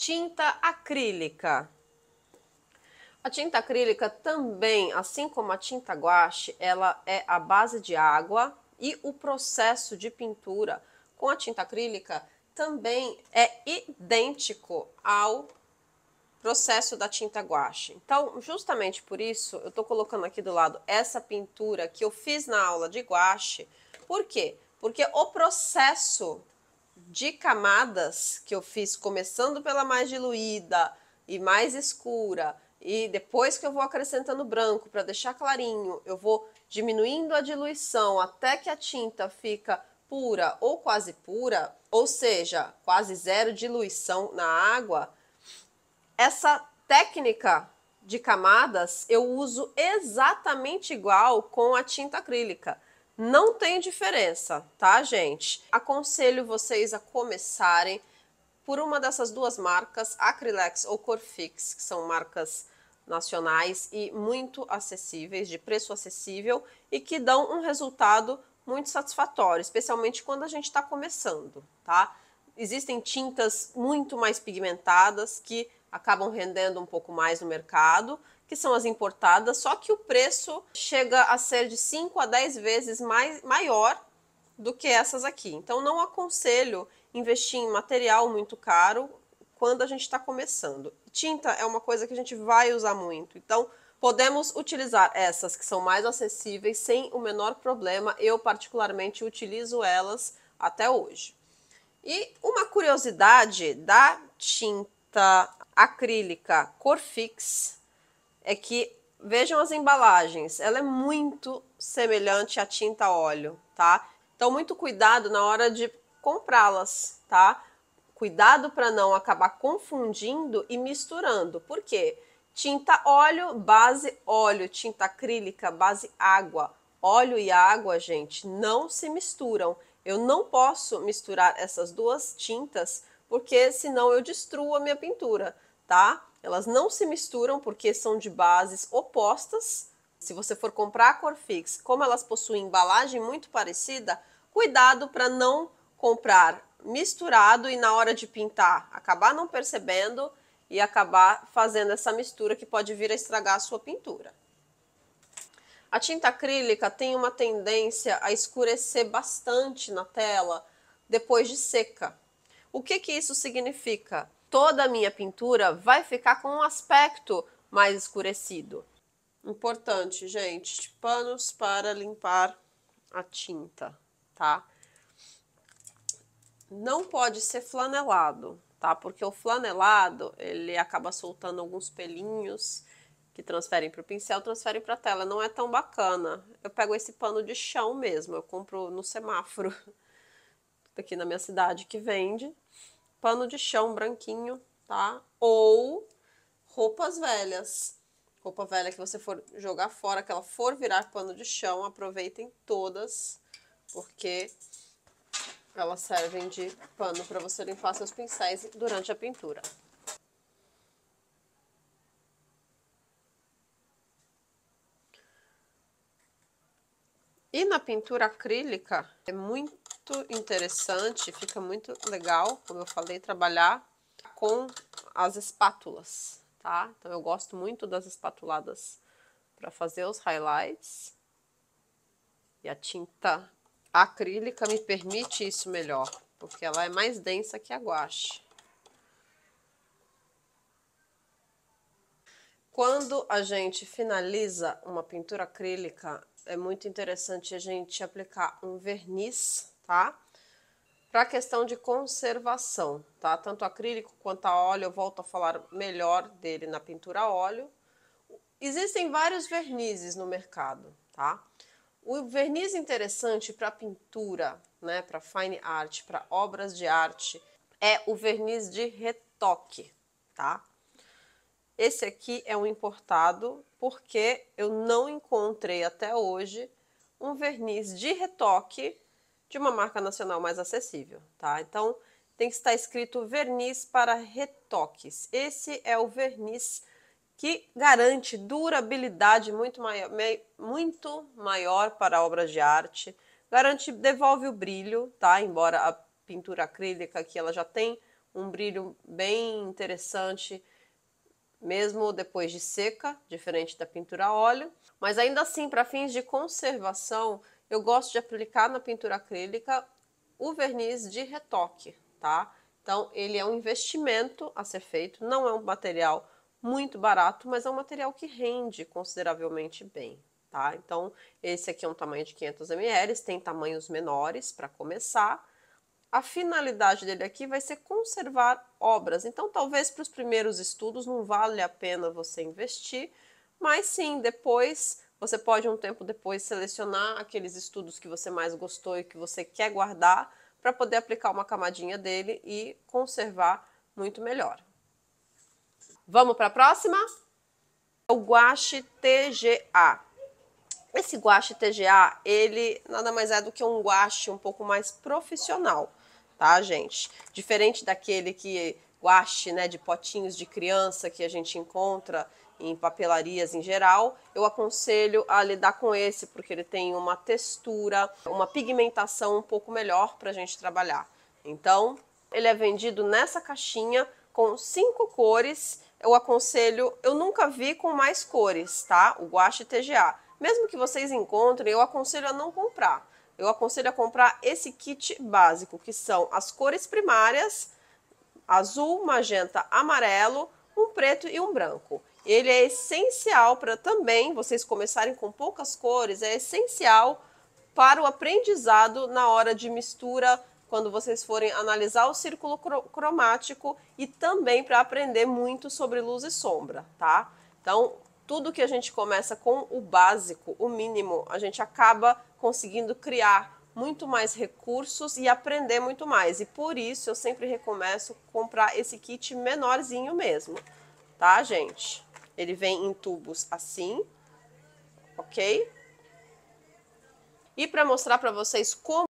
tinta acrílica. A tinta acrílica também, assim como a tinta guache, ela é a base de água e o processo de pintura com a tinta acrílica também é idêntico ao processo da tinta guache. Então, justamente por isso, eu estou colocando aqui do lado essa pintura que eu fiz na aula de guache. Por quê? Porque o processo de camadas que eu fiz, começando pela mais diluída e mais escura, e depois que eu vou acrescentando branco para deixar clarinho, eu vou diminuindo a diluição até que a tinta fica pura ou quase pura, ou seja, quase zero diluição na água. Essa técnica de camadas eu uso exatamente igual com a tinta acrílica. Não tem diferença, tá, gente? Aconselho vocês a começarem por uma dessas duas marcas, Acrylex ou Corfix, que são marcas nacionais e muito acessíveis, de preço acessível e que dão um resultado muito satisfatório, especialmente quando a gente está começando, tá? Existem tintas muito mais pigmentadas que acabam rendendo um pouco mais no mercado que são as importadas, só que o preço chega a ser de 5 a 10 vezes mais, maior do que essas aqui. Então não aconselho investir em material muito caro quando a gente está começando. Tinta é uma coisa que a gente vai usar muito, então podemos utilizar essas que são mais acessíveis sem o menor problema. Eu particularmente utilizo elas até hoje. E uma curiosidade da tinta acrílica Corfix é que vejam as embalagens, ela é muito semelhante à tinta óleo, tá? Então muito cuidado na hora de comprá-las, tá? Cuidado para não acabar confundindo e misturando. Por quê? Tinta óleo, base óleo, tinta acrílica, base água. Óleo e água, gente, não se misturam. Eu não posso misturar essas duas tintas, porque senão eu destruo a minha pintura, tá? Elas não se misturam porque são de bases opostas. Se você for comprar a Corfix, como elas possuem embalagem muito parecida, cuidado para não comprar misturado e na hora de pintar acabar não percebendo e acabar fazendo essa mistura que pode vir a estragar a sua pintura. A tinta acrílica tem uma tendência a escurecer bastante na tela depois de seca. O que, que isso significa? toda a minha pintura vai ficar com um aspecto mais escurecido. Importante, gente, panos para limpar a tinta, tá? Não pode ser flanelado, tá? Porque o flanelado, ele acaba soltando alguns pelinhos que transferem para o pincel, transferem para a tela. Não é tão bacana. Eu pego esse pano de chão mesmo, eu compro no semáforo aqui na minha cidade que vende pano de chão branquinho, tá? Ou roupas velhas. Roupa velha que você for jogar fora, que ela for virar pano de chão, aproveitem todas, porque elas servem de pano para você limpar seus pincéis durante a pintura. E na pintura acrílica é muito muito interessante, fica muito legal, como eu falei, trabalhar com as espátulas, tá? Então eu gosto muito das espatuladas para fazer os highlights. E a tinta acrílica me permite isso melhor, porque ela é mais densa que a guache. Quando a gente finaliza uma pintura acrílica, é muito interessante a gente aplicar um verniz tá? Para a questão de conservação, tá? Tanto acrílico quanto a óleo, eu volto a falar melhor dele na pintura a óleo. Existem vários vernizes no mercado, tá? O verniz interessante para pintura, né, para fine art, para obras de arte, é o verniz de retoque, tá? Esse aqui é um importado porque eu não encontrei até hoje um verniz de retoque de uma marca nacional mais acessível, tá? Então tem que estar escrito verniz para retoques. Esse é o verniz que garante durabilidade muito maior, muito maior para obras de arte, garante devolve o brilho, tá? Embora a pintura acrílica aqui ela já tem um brilho bem interessante mesmo depois de seca, diferente da pintura a óleo, mas ainda assim para fins de conservação eu gosto de aplicar na pintura acrílica o verniz de retoque, tá? Então, ele é um investimento a ser feito, não é um material muito barato, mas é um material que rende consideravelmente bem, tá? Então, esse aqui é um tamanho de 500 ml, tem tamanhos menores para começar. A finalidade dele aqui vai ser conservar obras. Então, talvez para os primeiros estudos não vale a pena você investir, mas sim, depois você pode um tempo depois selecionar aqueles estudos que você mais gostou e que você quer guardar para poder aplicar uma camadinha dele e conservar muito melhor. Vamos para a próxima? É o guache TGA. Esse guache TGA, ele nada mais é do que um guache um pouco mais profissional, tá, gente? Diferente daquele que guache, né, de potinhos de criança que a gente encontra em papelarias em geral, eu aconselho a lidar com esse, porque ele tem uma textura, uma pigmentação um pouco melhor para a gente trabalhar. Então, ele é vendido nessa caixinha com cinco cores. Eu aconselho, eu nunca vi com mais cores, tá? O guache TGA. Mesmo que vocês encontrem, eu aconselho a não comprar. Eu aconselho a comprar esse kit básico, que são as cores primárias, azul, magenta, amarelo, um preto e um branco. Ele é essencial para também vocês começarem com poucas cores, é essencial para o aprendizado na hora de mistura, quando vocês forem analisar o círculo cromático e também para aprender muito sobre luz e sombra, tá? Então, tudo que a gente começa com o básico, o mínimo, a gente acaba conseguindo criar muito mais recursos e aprender muito mais. E por isso eu sempre recomeço comprar esse kit menorzinho mesmo, tá, gente? Ele vem em tubos assim, ok? E para mostrar para vocês como